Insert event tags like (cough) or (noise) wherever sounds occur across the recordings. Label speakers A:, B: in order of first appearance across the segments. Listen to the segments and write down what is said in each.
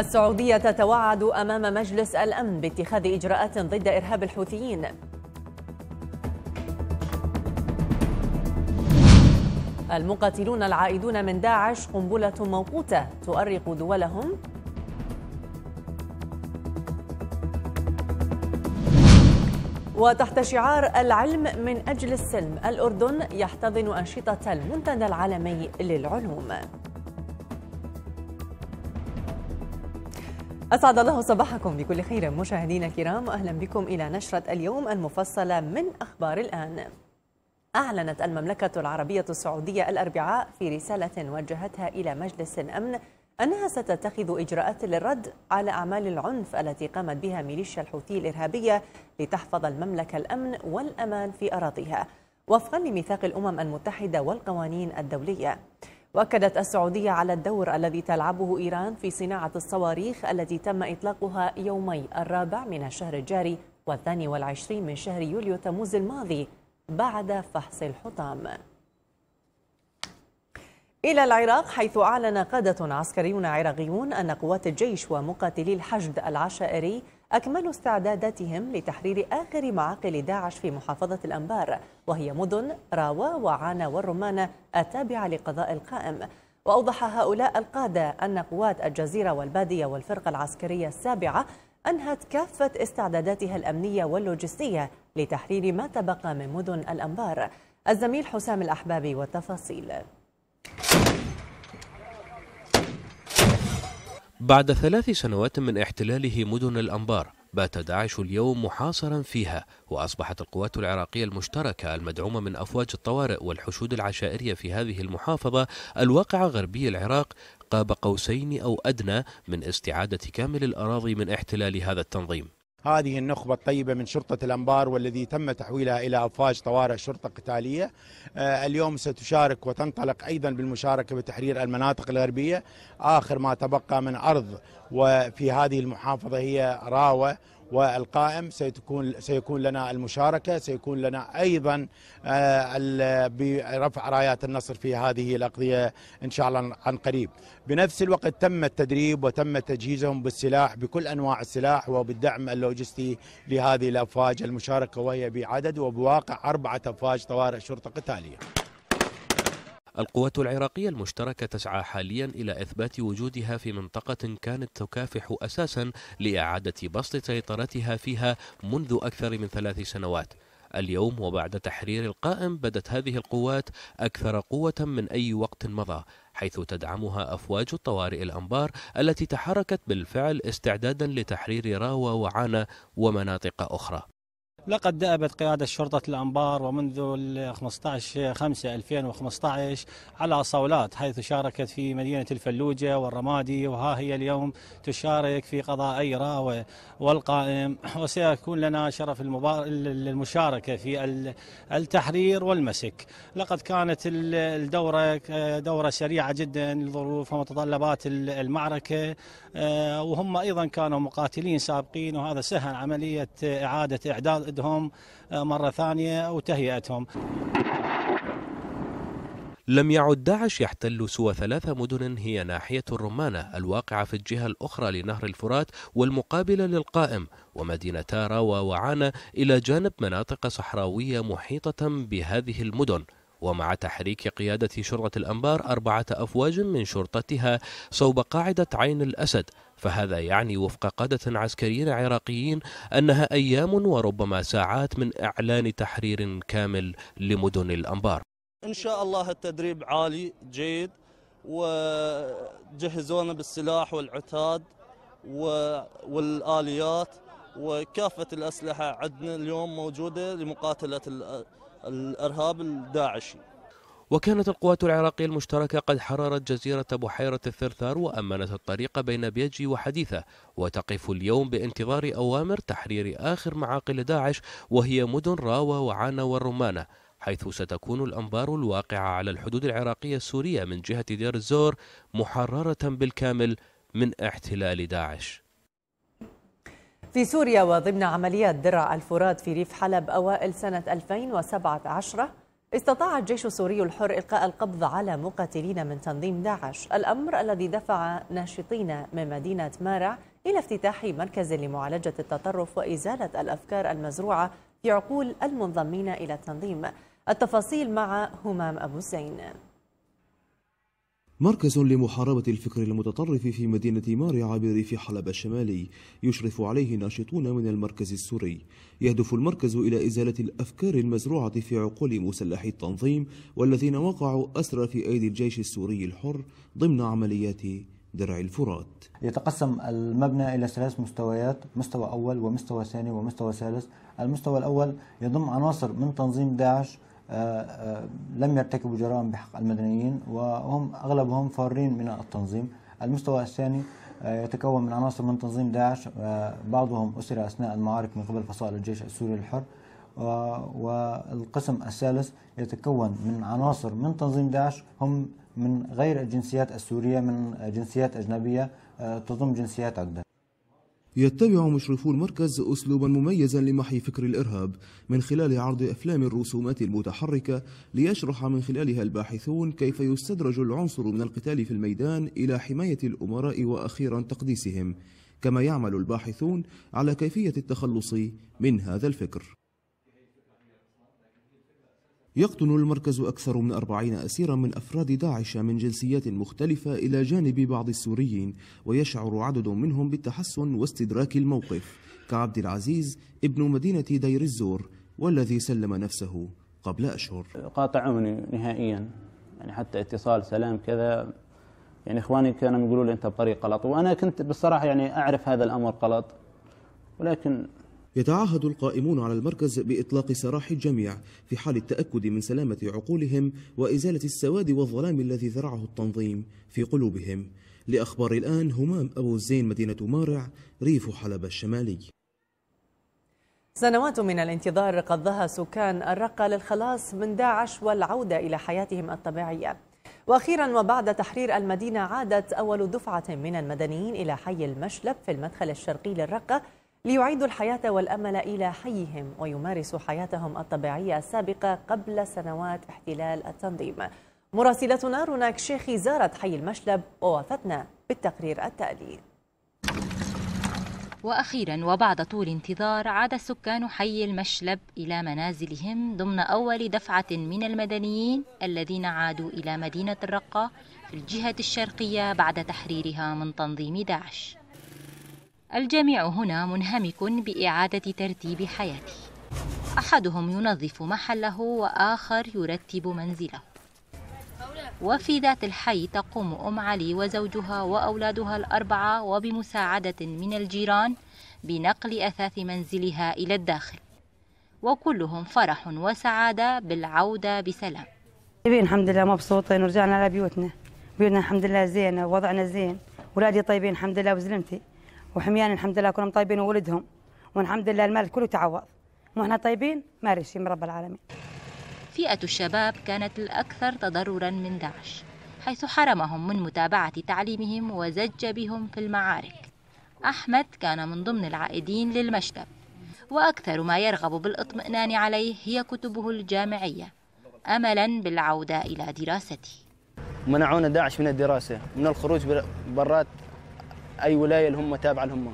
A: السعودية تتوعد أمام مجلس الأمن باتخاذ إجراءات ضد إرهاب الحوثيين المقاتلون العائدون من داعش قنبلة موقوتة تؤرق دولهم وتحت شعار العلم من أجل السلم الأردن يحتضن أنشطة المنتدى العالمي للعلوم أسعد الله صباحكم بكل خير مشاهدينا الكرام أهلا بكم إلى نشرة اليوم المفصلة من أخبار الآن أعلنت المملكة العربية السعودية الأربعاء في رسالة وجهتها إلى مجلس الأمن أنها ستتخذ إجراءات للرد على أعمال العنف التي قامت بها ميليشيا الحوثي الإرهابية لتحفظ المملكة الأمن والأمان في أراضيها وفقا لميثاق الأمم المتحدة والقوانين الدولية واكدت السعوديه على الدور الذي تلعبه ايران في صناعه الصواريخ التي تم اطلاقها يومي الرابع من الشهر الجاري والثاني والعشرين من شهر يوليو تموز الماضي بعد فحص الحطام إلى العراق حيث أعلن قادة عسكريون عراقيون أن قوات الجيش ومقاتلي الحشد العشائري أكملوا استعداداتهم لتحرير آخر معاقل داعش في محافظة الأنبار وهي مدن راوا وعانا والرمانة التابعة لقضاء القائم وأوضح هؤلاء القادة أن قوات الجزيرة والبادية والفرقة العسكرية السابعة أنهت كافة استعداداتها الأمنية واللوجستية لتحرير ما تبقى من مدن الأنبار الزميل حسام الأحبابي والتفاصيل
B: بعد ثلاث سنوات من احتلاله مدن الأنبار بات داعش اليوم محاصرا فيها وأصبحت القوات العراقية المشتركة المدعومة من أفواج الطوارئ والحشود العشائرية في هذه المحافظة الواقعة غربي العراق قاب قوسين أو أدنى من استعادة كامل الأراضي من احتلال هذا التنظيم
C: هذه النخبة الطيبة من شرطة الأنبار والذي تم تحويلها إلى أفواج طوارئ شرطة قتالية آه، اليوم ستشارك وتنطلق أيضا بالمشاركة بتحرير المناطق الغربية آخر ما تبقى من أرض وفي هذه المحافظة هي راوة والقائم سيكون سيكون لنا المشاركه سيكون لنا ايضا آه، برفع رايات النصر في هذه الاقضيه ان شاء الله عن قريب. بنفس الوقت تم التدريب وتم تجهيزهم بالسلاح بكل انواع السلاح وبالدعم اللوجستي لهذه الافواج المشاركه وهي بعدد وبواقع اربعه افواج طوارئ شرطه قتاليه.
B: القوات العراقية المشتركة تسعى حاليا إلى إثبات وجودها في منطقة كانت تكافح أساسا لإعادة بسط سيطرتها فيها منذ أكثر من ثلاث سنوات اليوم وبعد تحرير القائم بدت هذه القوات أكثر قوة من أي وقت مضى حيث تدعمها أفواج الطوارئ الأنبار التي تحركت بالفعل استعدادا لتحرير راوة وعانا ومناطق أخرى
D: لقد دأبت قيادة شرطة الأنبار ومنذ 15 5 2015 على صولات حيث شاركت في مدينة الفلوجة والرمادي وها هي اليوم تشارك في قضاء راوة والقائم وسيكون لنا شرف المشاركة في التحرير والمسك لقد كانت الدورة دورة سريعة جدا لظروف ومتطلبات المعركة آه، وهم أيضا كانوا مقاتلين سابقين وهذا سهل عملية إعادة إعداد تجسيدهم آه، مرة ثانية وتهيئتهم
B: لم يعد داعش يحتل سوى ثلاث مدن هي ناحية الرمانة الواقعة في الجهة الأخرى لنهر الفرات والمقابلة للقائم ومدينتا راوا وعانا إلى جانب مناطق صحراوية محيطة بهذه المدن ومع تحريك قيادة شرطة الأنبار أربعة أفواج من شرطتها صوب قاعدة عين الأسد فهذا يعني وفق قادة عسكريين عراقيين أنها أيام وربما ساعات من إعلان تحرير كامل لمدن الأنبار
E: إن شاء الله التدريب عالي جيد وجهزونا بالسلاح والعتاد
D: والآليات وكافة الأسلحة عندنا اليوم موجودة لمقاتلة الإرهاب الداعشي
B: وكانت القوات العراقية المشتركة قد حررت جزيرة بحيرة الثرثار وأمنت الطريق بين بيجي وحديثة وتقف اليوم بانتظار أوامر تحرير آخر معاقل داعش وهي مدن راوة وعانا والرمانة حيث ستكون الأنبار الواقعة على الحدود العراقية السورية من جهة دير الزور محررة بالكامل من احتلال داعش
A: في سوريا وضمن عمليات درع الفرات في ريف حلب أوائل سنة 2017 استطاع الجيش السوري الحر إلقاء القبض على مقاتلين من تنظيم داعش الأمر الذي دفع ناشطين من مدينة مارع إلى افتتاح مركز لمعالجة التطرف وإزالة الأفكار المزروعة في عقول المنضمين إلى التنظيم التفاصيل مع همام أبو زين
C: مركز لمحاربة الفكر المتطرف في مدينة عابري في حلب الشمالي يشرف عليه ناشطون من المركز السوري يهدف المركز إلى إزالة الأفكار المزروعة في عقول مسلحي التنظيم والذين وقعوا أسرى في أيدي الجيش السوري الحر ضمن عمليات درع الفرات يتقسم المبنى إلى ثلاث مستويات مستوى أول ومستوى ثاني ومستوى ثالث المستوى الأول يضم عناصر من
D: تنظيم داعش آه، آه، لم يرتكبوا جرائم بحق المدنيين وهم أغلبهم فارين من التنظيم المستوى الثاني آه، يتكون من عناصر من تنظيم داعش بعضهم أسر أثناء المعارك من قبل فصائل الجيش السوري الحر والقسم الثالث يتكون من عناصر من تنظيم داعش هم من غير الجنسيات السورية من جنسيات أجنبية تضم جنسيات عدة
C: يتبع مشرفو المركز أسلوبا مميزا لمحي فكر الإرهاب من خلال عرض أفلام الرسومات المتحركة ليشرح من خلالها الباحثون كيف يستدرج العنصر من القتال في الميدان إلى حماية الأمراء وأخيرا تقديسهم كما يعمل الباحثون على كيفية التخلص من هذا الفكر يقطن المركز أكثر من أربعين أسيرا من أفراد داعش من جنسيات مختلفة إلى جانب بعض السوريين ويشعر عدد منهم بالتحسن واستدراك الموقف كعبد العزيز ابن مدينة دير الزور والذي سلم نفسه قبل أشهر قاطعوني نهائيا يعني حتى اتصال سلام كذا يعني إخواني كانوا يقولوا لي أنت بطريق غلط وأنا كنت بالصراحة يعني أعرف هذا الأمر غلط ولكن يتعهد القائمون على المركز بإطلاق سراح الجميع في حال التأكد من سلامة عقولهم وإزالة السواد والظلام الذي زرعه التنظيم في قلوبهم لأخبار الآن همام أبو الزين مدينة مارع ريف حلب الشمالي
A: سنوات من الانتظار قضاها سكان الرقة للخلاص من داعش والعودة إلى حياتهم الطبيعية واخيرا وبعد تحرير المدينه عادت اول دفعه من المدنيين الى حي المشلب في المدخل الشرقي للرقه ليعيدوا الحياة والأمل إلى حيهم ويمارسوا حياتهم الطبيعية السابقة قبل سنوات احتلال التنظيم مراسلتنا روناك شيخي زارت حي المشلب ووافتنا بالتقرير التالي
F: وأخيرا وبعد طول انتظار عاد سكان حي المشلب إلى منازلهم ضمن أول دفعة من المدنيين الذين عادوا إلى مدينة الرقة في الجهة الشرقية بعد تحريرها من تنظيم داعش الجميع هنا منهمك بإعادة ترتيب حياته أحدهم ينظف محله وآخر يرتب منزله وفي ذات الحي تقوم أم علي وزوجها وأولادها الأربعة وبمساعدة من الجيران بنقل أثاث منزلها إلى الداخل وكلهم فرح وسعادة بالعودة بسلام
G: طيبين الحمد لله مبسوطين ورجعنا لبيوتنا بيوتنا الحمد لله زينة ووضعنا زين ولادي طيبين الحمد لله وزلمتي وحميان الحمد لله
F: كلهم طيبين وولدهم والحمد لله المال كله تعوض واحنا طيبين ما شيء من رب العالمين فئة الشباب كانت الأكثر تضررا من داعش حيث حرمهم من متابعة تعليمهم وزج بهم في المعارك أحمد كان من ضمن العائدين للمشتب وأكثر ما يرغب بالاطمئنان عليه هي كتبه الجامعية أملا بالعودة إلى دراسته
C: منعونا داعش من الدراسة من الخروج برات اي ولايه اللي هم تابعه لهم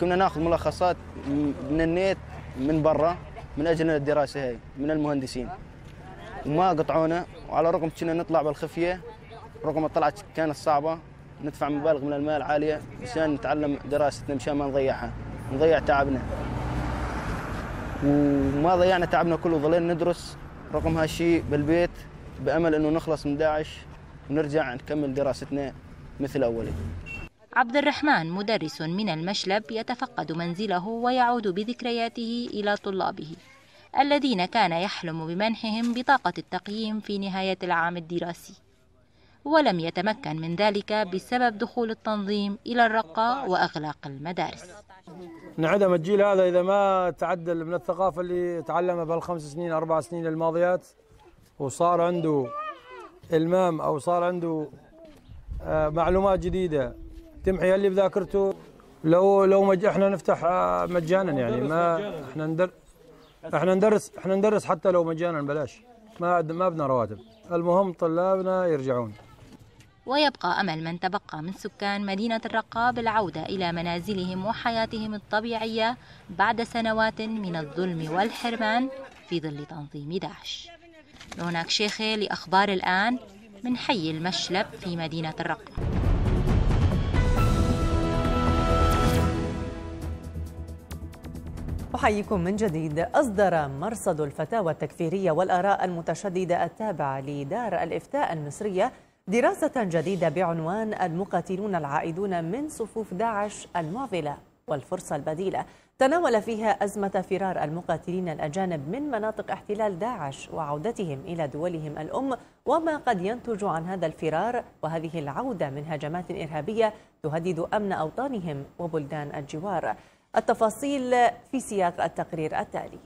C: كنا ناخذ ملخصات من النت من برا من اجل الدراسه هاي من المهندسين وما قطعونا وعلى الرغم كنا نطلع بالخفيه رغم طلعت كانت صعبه ندفع مبالغ من المال عاليه مشان نتعلم دراستنا مشان ما نضيعها نضيع تعبنا وما ضيعنا تعبنا كله ظلينا ندرس رغم هالشيء بالبيت بامل انه نخلص من داعش ونرجع نكمل دراستنا مثل اولي
F: عبد الرحمن مدرس من المشلب يتفقد منزله ويعود بذكرياته إلى طلابه الذين كان يحلم بمنحهم بطاقة التقييم في نهاية العام الدراسي ولم يتمكن من ذلك بسبب دخول التنظيم إلى الرقة وأغلاق المدارس
D: انعدم الجيل هذا إذا ما تعدل من الثقافة اللي تعلمها الخمس سنين أربع سنين الماضيات وصار عنده المام أو صار عنده آه، معلومات جديدة تمحي اللي بذاكرته لو لو مج... احنا نفتح آه، مجانا يعني ما احنا ندر احنا ندرس احنا ندرس حتى لو مجانا بلاش ما ما بدنا رواتب المهم طلابنا يرجعون
F: ويبقى امل من تبقى من سكان مدينه الرقه بالعوده الى منازلهم وحياتهم الطبيعيه بعد سنوات من الظلم والحرمان في ظل تنظيم داعش هناك شيخي لاخبار الان من حي المشلب في مدينه الرقه
A: أحييكم من جديد أصدر مرصد الفتاوى التكفيرية والآراء المتشددة التابعة لدار الإفتاء المصرية دراسة جديدة بعنوان المقاتلون العائدون من صفوف داعش المعضلة والفرصة البديلة تناول فيها أزمة فرار المقاتلين الأجانب من مناطق احتلال داعش وعودتهم إلى دولهم الأم وما قد ينتج عن هذا الفرار وهذه العودة من هجمات إرهابية تهدد أمن أوطانهم وبلدان الجوار التفاصيل في سياق التقرير التالي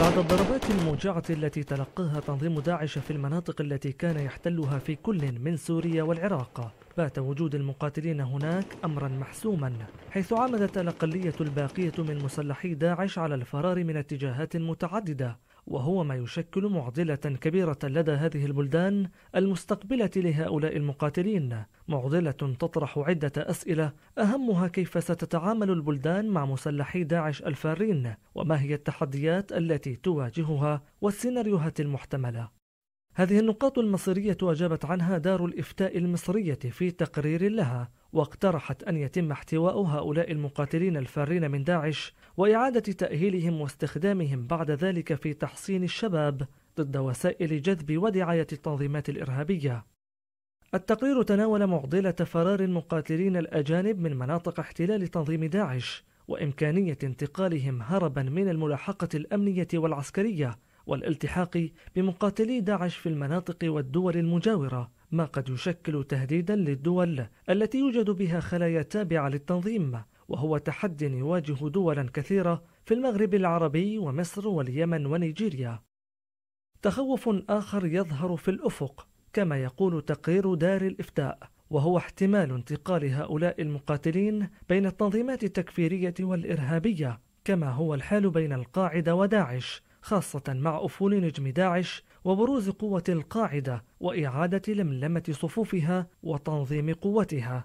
E: بعد الضربات الموجعة التي تلقاها تنظيم داعش في المناطق التي كان يحتلها في كل من سوريا والعراق بات وجود المقاتلين هناك أمرا محسوما حيث عمدت الأقلية الباقية من مسلحي داعش على الفرار من اتجاهات متعددة وهو ما يشكل معضلة كبيرة لدى هذه البلدان المستقبلة لهؤلاء المقاتلين، معضلة تطرح عدة أسئلة أهمها كيف ستتعامل البلدان مع مسلحي داعش الفارين، وما هي التحديات التي تواجهها والسيناريوهات المحتملة. هذه النقاط المصرية أجابت عنها دار الإفتاء المصرية في تقرير لها واقترحت أن يتم احتواء هؤلاء المقاتلين الفارين من داعش وإعادة تأهيلهم واستخدامهم بعد ذلك في تحصين الشباب ضد وسائل جذب ودعاية التنظيمات الإرهابية التقرير تناول معضلة فرار المقاتلين الأجانب من مناطق احتلال تنظيم داعش وإمكانية انتقالهم هربا من الملاحقة الأمنية والعسكرية والالتحاق بمقاتلي داعش في المناطق والدول المجاورة ما قد يشكل تهديدا للدول التي يوجد بها خلايا تابعة للتنظيم وهو تحد يواجه دولا كثيرة في المغرب العربي ومصر واليمن ونيجيريا تخوف آخر يظهر في الأفق كما يقول تقرير دار الإفتاء وهو احتمال انتقال هؤلاء المقاتلين بين التنظيمات التكفيرية والإرهابية كما هو الحال بين القاعدة وداعش خاصة مع أفول نجم داعش وبروز قوة القاعدة وإعادة لملمة صفوفها وتنظيم قوتها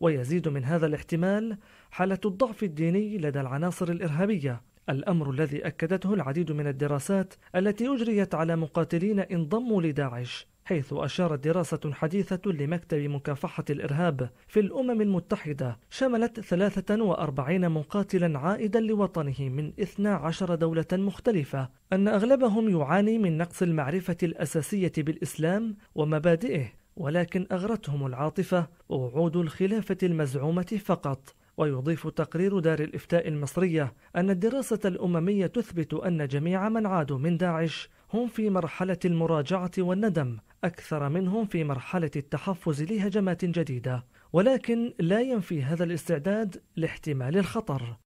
E: ويزيد من هذا الاحتمال حالة الضعف الديني لدى العناصر الإرهابية الأمر الذي أكدته العديد من الدراسات التي أجريت على مقاتلين انضموا لداعش حيث أشارت دراسة حديثة لمكتب مكافحة الإرهاب في الأمم المتحدة شملت 43 مقاتلا عائدا لوطنه من 12 دولة مختلفة أن أغلبهم يعاني من نقص المعرفة الأساسية بالإسلام ومبادئه ولكن أغرتهم العاطفة ووعود الخلافة المزعومة فقط ويضيف تقرير دار الإفتاء المصرية أن الدراسة الأممية تثبت أن جميع من عادوا من داعش هم في مرحلة المراجعة والندم أكثر منهم في مرحلة التحفز لهجمات جديدة ولكن لا ينفي هذا الاستعداد لاحتمال الخطر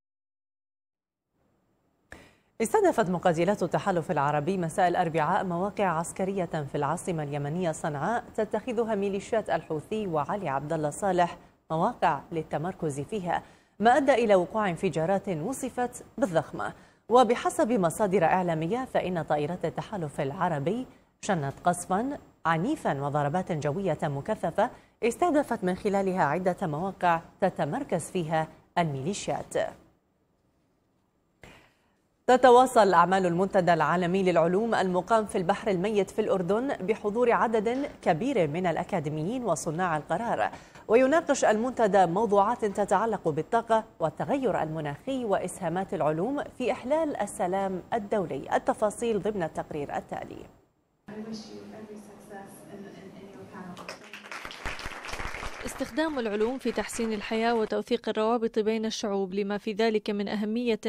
A: استهدفت مقاتلات التحالف العربي مساء الأربعاء مواقع عسكرية في العاصمة اليمنية صنعاء تتخذها ميليشيات الحوثي وعلي عبد الله صالح مواقع للتمركز فيها ما أدى إلى وقوع انفجارات وصفت بالضخمة وبحسب مصادر إعلامية فإن طائرات التحالف العربي شنت قصفا عنيفا وضربات جوية مكثفة استهدفت من خلالها عدة مواقع تتمركز فيها الميليشيات تتواصل أعمال المنتدى العالمي للعلوم المقام في البحر الميت في الأردن بحضور عدد كبير من الأكاديميين وصناع القرار ويناقش المنتدى موضوعات تتعلق بالطاقة والتغير المناخي وإسهامات العلوم في إحلال السلام الدولي التفاصيل ضمن التقرير التالي
H: استخدام العلوم في تحسين الحياة وتوثيق الروابط بين الشعوب لما في ذلك من أهمية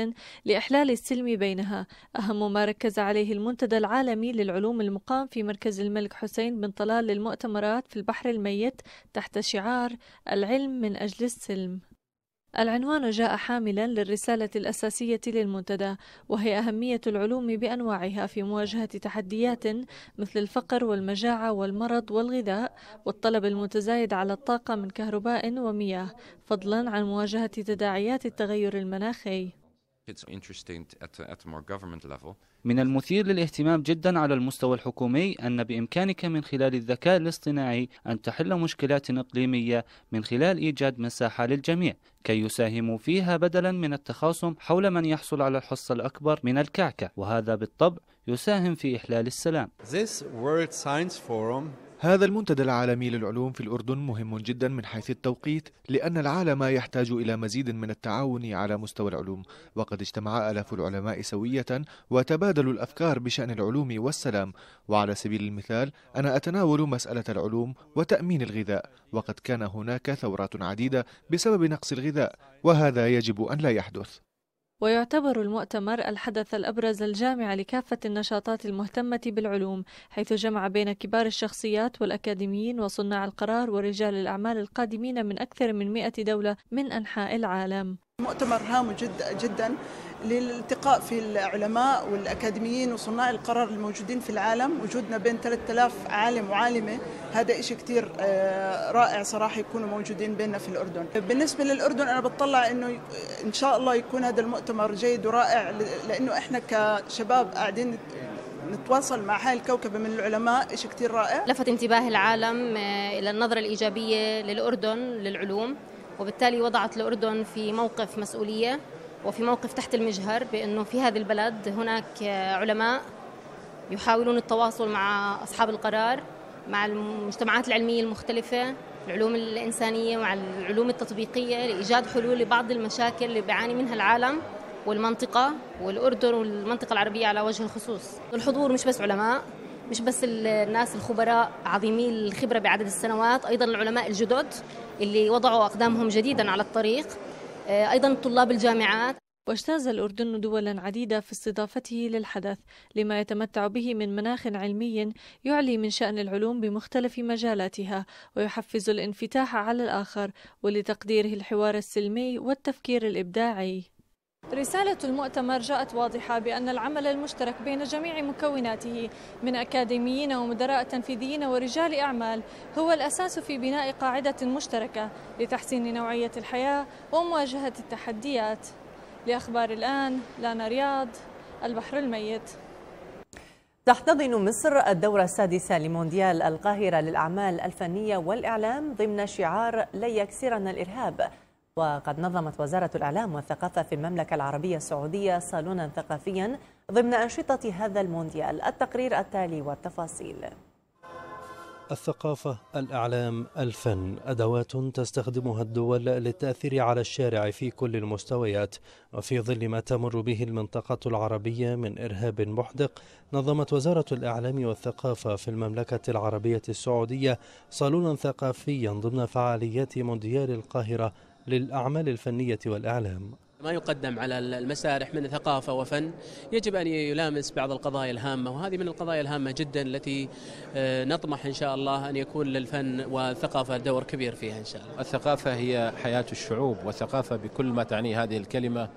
H: لإحلال السلم بينها أهم ما ركز عليه المنتدى العالمي للعلوم المقام في مركز الملك حسين بن طلال للمؤتمرات في البحر الميت تحت شعار العلم من أجل السلم العنوان جاء حاملا للرسالة الأساسية للمنتدى وهي أهمية العلوم بأنواعها في مواجهة تحديات مثل الفقر والمجاعة والمرض والغذاء والطلب المتزايد على الطاقة من كهرباء ومياه فضلا عن مواجهة تداعيات التغير المناخي.
A: It's interesting at, at more government level.
E: من المثير للاهتمام جدا على المستوى الحكومي أن بإمكانك من خلال الذكاء الاصطناعي أن تحل مشكلات إقليمية من خلال إيجاد مساحة للجميع كي يساهموا فيها بدلا من التخاصم حول من يحصل على الحصة الأكبر من الكعكة وهذا بالطبع يساهم في إحلال السلام This World Science
C: Forum هذا المنتدى العالمي للعلوم في الأردن مهم جدا من حيث التوقيت لأن العالم يحتاج إلى مزيد من التعاون على مستوى العلوم وقد اجتمع آلاف العلماء سوية وتبادلوا الأفكار بشأن العلوم والسلام وعلى سبيل المثال أنا أتناول مسألة العلوم وتأمين الغذاء وقد كان هناك ثورات عديدة بسبب نقص الغذاء وهذا يجب أن لا يحدث
H: ويعتبر المؤتمر الحدث الأبرز الجامع لكافة النشاطات المهتمة بالعلوم حيث جمع بين كبار الشخصيات والأكاديميين وصناع القرار ورجال الأعمال القادمين من أكثر من مئة دولة من أنحاء العالم
C: مؤتمر هام جدا للالتقاء في العلماء والأكاديميين وصناع القرار الموجودين في العالم وجودنا بين 3000 عالم وعالمة هذا إشي كتير آه، رائع صراحة يكونوا موجودين بيننا في الأردن بالنسبة للأردن أنا بتطلع أنه إن شاء الله يكون هذا المؤتمر جيد ورائع لأنه إحنا كشباب قاعدين نتواصل مع هاي الكوكبة من العلماء إشي كتير رائع
F: لفت انتباه العالم آه، إلى النظرة الإيجابية للأردن للعلوم وبالتالي وضعت الأردن في موقف مسؤولية وفي موقف تحت المجهر بأنه في هذه البلد هناك علماء يحاولون التواصل مع أصحاب القرار مع المجتمعات العلمية المختلفة العلوم الإنسانية مع العلوم التطبيقية لإيجاد حلول لبعض المشاكل اللي بيعاني منها العالم والمنطقة والأردن والمنطقة العربية على وجه الخصوص الحضور مش بس علماء مش بس الناس الخبراء
H: عظيمي الخبرة بعدد السنوات أيضا العلماء الجدد اللي وضعوا أقدامهم جديدا على الطريق آه، أيضا طلاب الجامعات واجتاز الأردن دولا عديدة في استضافته للحدث لما يتمتع به من مناخ علمي يعلي من شأن العلوم بمختلف مجالاتها ويحفز الانفتاح على الآخر ولتقديره الحوار السلمي والتفكير الإبداعي رسالة المؤتمر جاءت واضحة بأن العمل المشترك بين جميع مكوناته من أكاديميين ومدراء تنفيذيين ورجال أعمال هو الأساس في بناء قاعدة مشتركة لتحسين نوعية الحياة ومواجهة التحديات لأخبار الآن لانا رياض البحر الميت
A: تحتضن مصر الدورة السادسة لمونديال القاهرة للأعمال الفنية والإعلام ضمن شعار لا يكسرنا الإرهاب وقد نظمت وزارة الإعلام والثقافة في المملكة العربية السعودية صالونا ثقافيا ضمن أنشطة هذا المونديال التقرير التالي والتفاصيل
D: الثقافة، الإعلام، الفن، أدوات تستخدمها الدول للتأثير على الشارع في كل المستويات، وفي ظل ما تمر به المنطقة العربية من إرهاب محدق، نظمت وزارة الإعلام والثقافة في المملكة العربية السعودية صالونا ثقافيا ضمن فعاليات مونديال القاهرة للأعمال الفنية والإعلام
B: ما يقدم على المسارح من ثقافة وفن يجب أن يلامس بعض القضايا الهامة وهذه من القضايا الهامة جدا التي آه، نطمح إن شاء الله أن يكون للفن والثقافة دور كبير فيها إن شاء الله الثقافة هي حياة الشعوب والثقافة بكل ما تعنيه هذه الكلمة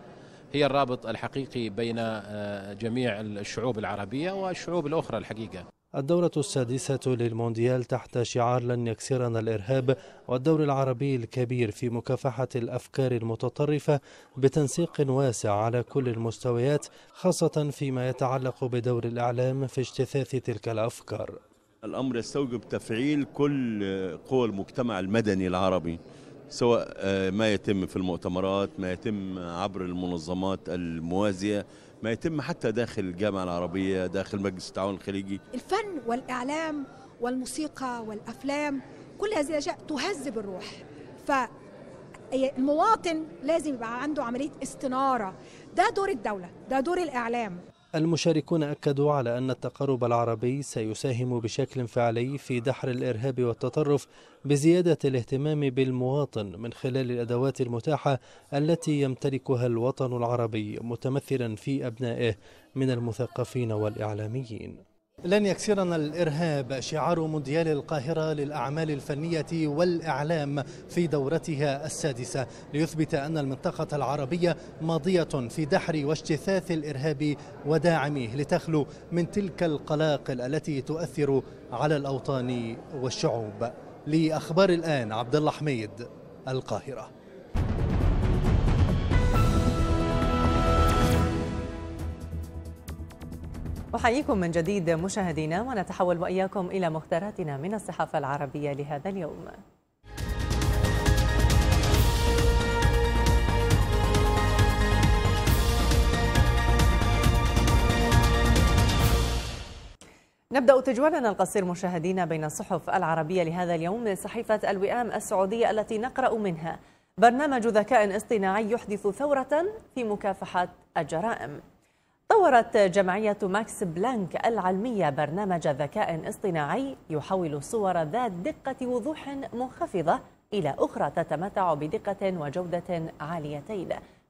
B: هي الرابط الحقيقي بين آه، جميع الشعوب العربية والشعوب الأخرى الحقيقة
D: الدورة السادسة للمونديال تحت شعار لن يكسرنا الإرهاب والدور العربي الكبير في مكافحة الأفكار المتطرفة بتنسيق واسع على كل المستويات خاصة فيما يتعلق بدور الإعلام في اجتثاث تلك الأفكار
C: الأمر يستوجب تفعيل كل قوى المجتمع المدني العربي سواء آه، ما يتم في المؤتمرات ما يتم عبر المنظمات الموازية ما يتم حتى داخل الجامعة العربية داخل مجلس التعاون الخليجي
B: الفن والإعلام والموسيقى والأفلام كل هذه الأشياء تهذب الروح ف المواطن لازم يبقى عنده عملية استنارة ده دور الدولة ده دور الإعلام
D: المشاركون أكدوا على أن التقارب العربي سيساهم بشكل فعلي في دحر الإرهاب والتطرف بزيادة الاهتمام بالمواطن من خلال الأدوات المتاحة التي يمتلكها الوطن العربي متمثلا في أبنائه من المثقفين والإعلاميين لن يكسرنا الإرهاب شعار مونديال القاهرة للأعمال الفنية والإعلام في دورتها السادسة ليثبت أن المنطقة العربية ماضية في دحر واجتثاث الإرهاب وداعميه لتخلو من تلك القلاقل التي تؤثر على الأوطان والشعوب لأخبار الآن عبد الله حميد القاهرة
A: أحييكم من جديد مشاهدينا ونتحول وإياكم إلى مختاراتنا من الصحافة العربية لهذا اليوم نبدأ تجوالنا القصير مشاهدينا بين الصحف العربية لهذا اليوم من صحيفة الوئام السعودية التي نقرأ منها برنامج ذكاء اصطناعي يحدث ثورة في مكافحة الجرائم طورت جمعية ماكس بلانك العلمية برنامج ذكاء اصطناعي يحول صور ذات دقة وضوح منخفضة إلى أخرى تتمتع بدقة وجودة عاليتين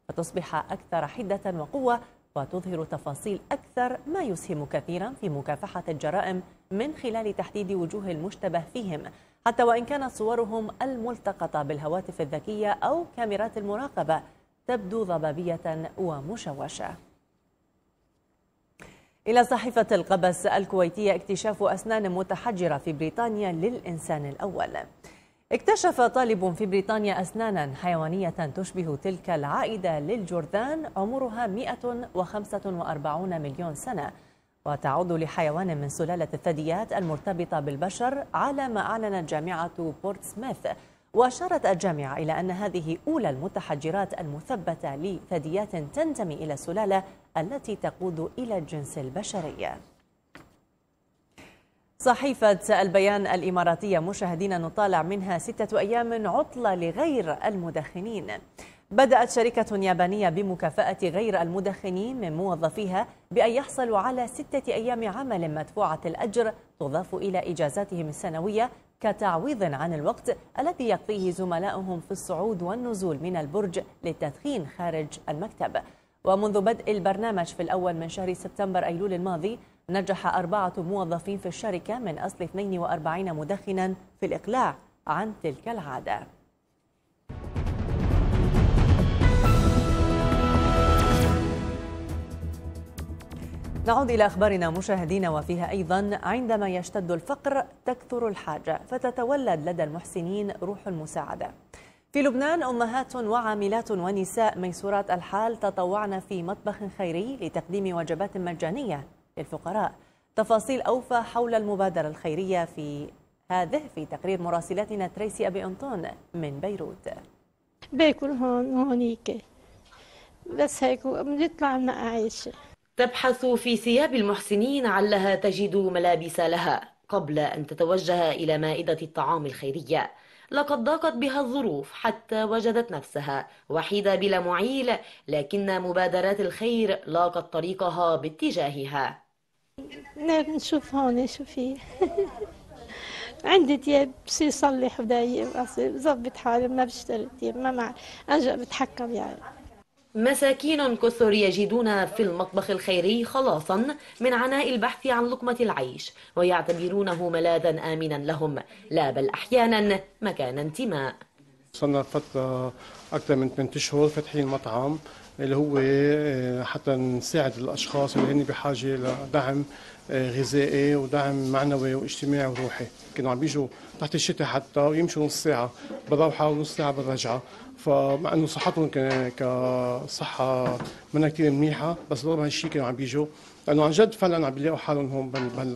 A: فتصبح أكثر حدة وقوة وتظهر تفاصيل أكثر ما يسهم كثيرا في مكافحة الجرائم من خلال تحديد وجوه المشتبه فيهم حتى وإن كانت صورهم الملتقطة بالهواتف الذكية أو كاميرات المراقبة تبدو ضبابية ومشوشة إلى صحيفة القبس الكويتية اكتشاف أسنان متحجرة في بريطانيا للإنسان الأول اكتشف طالب في بريطانيا أسنانا حيوانية تشبه تلك العائدة للجرذان عمرها 145 مليون سنة وتعود لحيوان من سلالة الثدييات المرتبطة بالبشر على ما أعلنت جامعة بورتسميث وأشارت الجامعة إلى أن هذه أولى المتحجرات المثبتة لثدييات تنتمي إلى السلالة التي تقود إلى الجنس البشري صحيفة البيان الإماراتية مشاهدين نطالع منها ستة أيام عطلة لغير المدخنين بدأت شركة يابانية بمكافأة غير المدخنين من موظفيها بأن يحصلوا على ستة أيام عمل مدفوعة الأجر تضاف إلى إجازاتهم السنوية كتعويض عن الوقت الذي يقضيه زملائهم في الصعود والنزول من البرج للتدخين خارج المكتب ومنذ بدء البرنامج في الأول من شهر سبتمبر أيلول الماضي نجح أربعة موظفين في الشركة من أصل 42 مدخنا في الإقلاع عن تلك العادة نعود إلى أخبارنا مشاهدينا وفيها أيضا عندما يشتد الفقر تكثر الحاجة فتتولد لدى المحسنين روح المساعدة في لبنان أمهات وعاملات ونساء ميسورات الحال تطوعن في مطبخ خيري لتقديم وجبات مجانية للفقراء تفاصيل أوفى حول المبادرة الخيرية في هذه في تقرير مراسلتنا تريسي أبي أنطون من بيروت
H: باكل هون وهونيك بس هيك بنطلع لنا عايشه
G: تبحث في ثياب المحسنين علها تجد ملابس لها قبل أن تتوجه إلى مائدة الطعام الخيرية لقد ضاقت بها الظروف حتى وجدت نفسها وحيدة بلا معيل لكن مبادرات الخير لاقت طريقها باتجاهها
H: نعم، نشوف هون شوفي (laughs) عندي ثياب بصير صلح حداية بصير بظبط حالي ما بشتري ثياب ما مع أرجع بتحكم يعني
G: مساكين كثر يجدون في المطبخ الخيري خلاصا من عناء البحث عن لقمة العيش ويعتبرونه ملاذا آمنا لهم لا بل أحيانا مكان انتماء
D: صرنا فترة أكثر من 8 شهور فاتحين مطعم اللي هو آه، حتى نساعد الأشخاص اللي هن بحاجة لدعم آه، غذائي ودعم معنوي واجتماعي وروحي كانوا عم بيجوا تحت الشتاء حتى ويمشوا نص ساعة بروحة ونص ساعة بالرجعة فمع انه صحتهم كصحه منا كثير منيحه بس رغم هالشيء كانوا عم بيجوا لانه عن جد فعلا عم بيلاقوا حالهم هون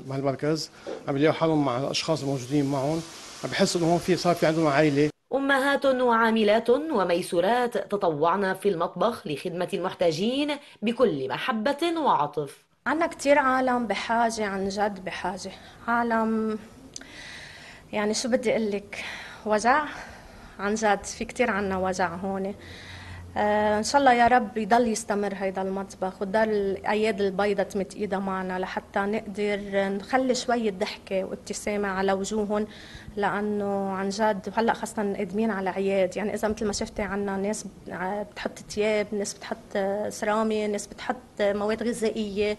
D: بهالمركز عم بيلاقوا حالهم مع الاشخاص الموجودين معهم عم بحسوا انه هون في صار في عندهم عائله
G: أمهات وعاملات وميسورات تطوعن في المطبخ لخدمة المحتاجين بكل محبة وعطف
H: عنا كتير عالم بحاجة عن جد بحاجة عالم يعني شو بدي أقول لك وجع عن جد في كتير عنا وجع هون آه، ان شاء الله يا رب يضل يستمر هيدا المطبخ وتضل الايادي البيضة تمت ايدها معنا لحتى نقدر نخلي شوية ضحكة وابتسامة على وجوههم لانه عن جد هلا خاصة قادمين على عياد يعني اذا مثل ما شفتي عنا ناس بتحط ثياب ناس بتحط سرامي ناس بتحط مواد غذائية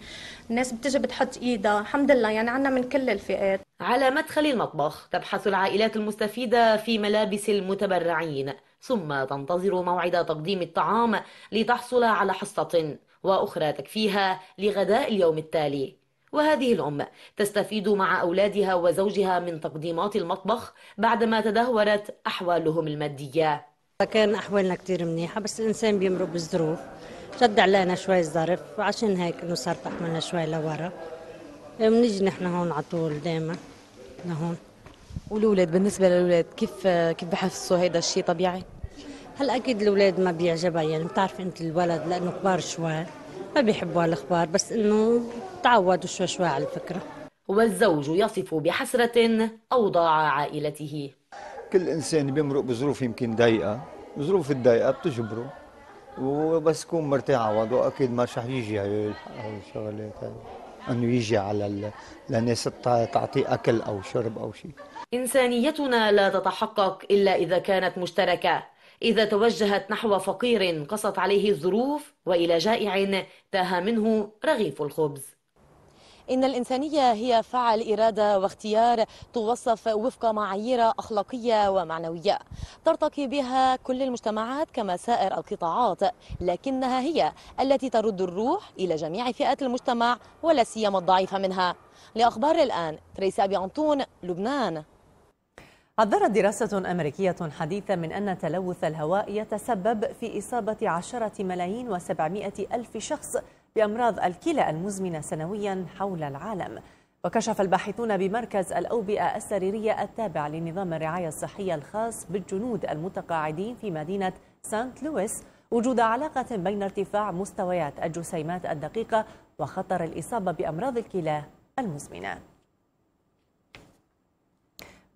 H: ناس بتجي بتحط ايدها الحمد لله يعني عنا من كل الفئات على مدخل
G: المطبخ تبحث العائلات المستفيدة في ملابس المتبرعين ثم تنتظر موعد تقديم الطعام لتحصل على حصة وأخرى تكفيها لغداء اليوم التالي وهذه الأم تستفيد مع أولادها وزوجها من تقديمات المطبخ بعدما تدهورت أحوالهم المادية كان أحوالنا كثير منيحة بس الإنسان بيمر بالظروف شد علينا شوي الظرف عشان هيك إنه صار تحملنا شوي لورا بنيجي نحن هون على طول دايما نحن والولاد بالنسبه للولاد كيف كيف بحسوا هذا الشيء طبيعي هل اكيد الاولاد ما بيعجبها يعني بتعرف انت الولد لانه كبار شوي ما بيحبوا هالاخبار بس انه تعودوا شوي شوي على الفكره والزوج يصف بحسره اوضاع عائلته
D: كل انسان بيمرق بظروف يمكن ضيقه ظروف الضيقه بتجبره وبس يكون مرتاح وضعه اكيد ما رح يجي هالشغلات انه يجي على الناس تعطيه اكل او شرب او شيء
G: إنسانيتنا لا تتحقق إلا إذا كانت مشتركة إذا توجهت نحو فقير قصت عليه الظروف وإلى جائع تاه منه رغيف الخبز إن الإنسانية هي فعل إرادة واختيار توصف وفق معايير أخلاقية ومعنوية ترتقي بها كل المجتمعات كما سائر القطاعات لكنها هي التي ترد الروح إلى جميع فئات المجتمع ولا سيما الضعيفة منها لأخبار الآن تريسا أبي أنطون لبنان
A: حذرت دراسة أمريكية حديثة من أن تلوث الهواء يتسبب في إصابة عشرة ملايين وسبعمائة ألف شخص بأمراض الكلى المزمنة سنويا حول العالم وكشف الباحثون بمركز الأوبئة السريرية التابع لنظام الرعاية الصحية الخاص بالجنود المتقاعدين في مدينة سانت لويس وجود علاقة بين ارتفاع مستويات الجسيمات الدقيقة وخطر الإصابة بأمراض الكلى المزمنة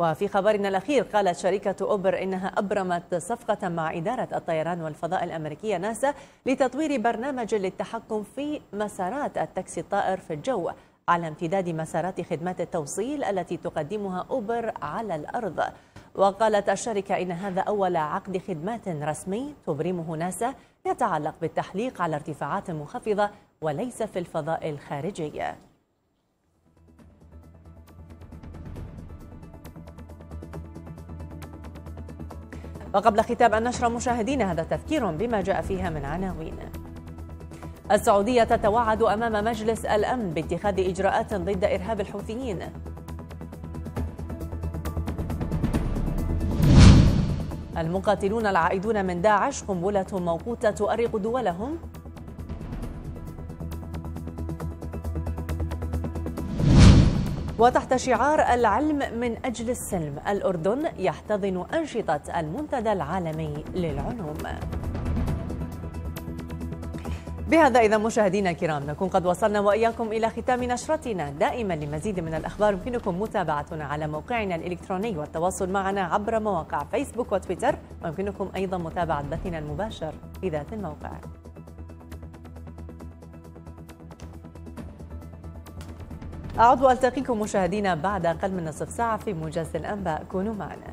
A: وفي خبرنا الأخير قالت شركة أوبر إنها أبرمت صفقة مع إدارة الطيران والفضاء الأمريكية ناسا لتطوير برنامج للتحكم في مسارات التاكسي الطائر في الجو على امتداد مسارات خدمات التوصيل التي تقدمها أوبر على الأرض وقالت الشركة إن هذا أول عقد خدمات رسمي تبرمه ناسا يتعلق بالتحليق على ارتفاعات منخفضة وليس في الفضاء الخارجي وقبل ختام النشرة مشاهدينا هذا تذكير بما جاء فيها من عناوين السعودية تتوعد أمام مجلس الأمن باتخاذ إجراءات ضد إرهاب الحوثيين المقاتلون العائدون من داعش قنبلة موقوتة تؤرق دولهم وتحت شعار العلم من أجل السلم الأردن يحتضن أنشطة المنتدى العالمي للعلوم بهذا إذا مشاهدينا الكرام نكون قد وصلنا وإياكم إلى ختام نشرتنا دائما لمزيد من الأخبار يمكنكم متابعتنا على موقعنا الإلكتروني والتواصل معنا عبر مواقع فيسبوك وتويتر ويمكنكم أيضا متابعة بثنا المباشر في ذات الموقع أعود وألتقيكم مشاهدينا بعد أقل من نصف ساعة في موجز الأنباء كونوا معنا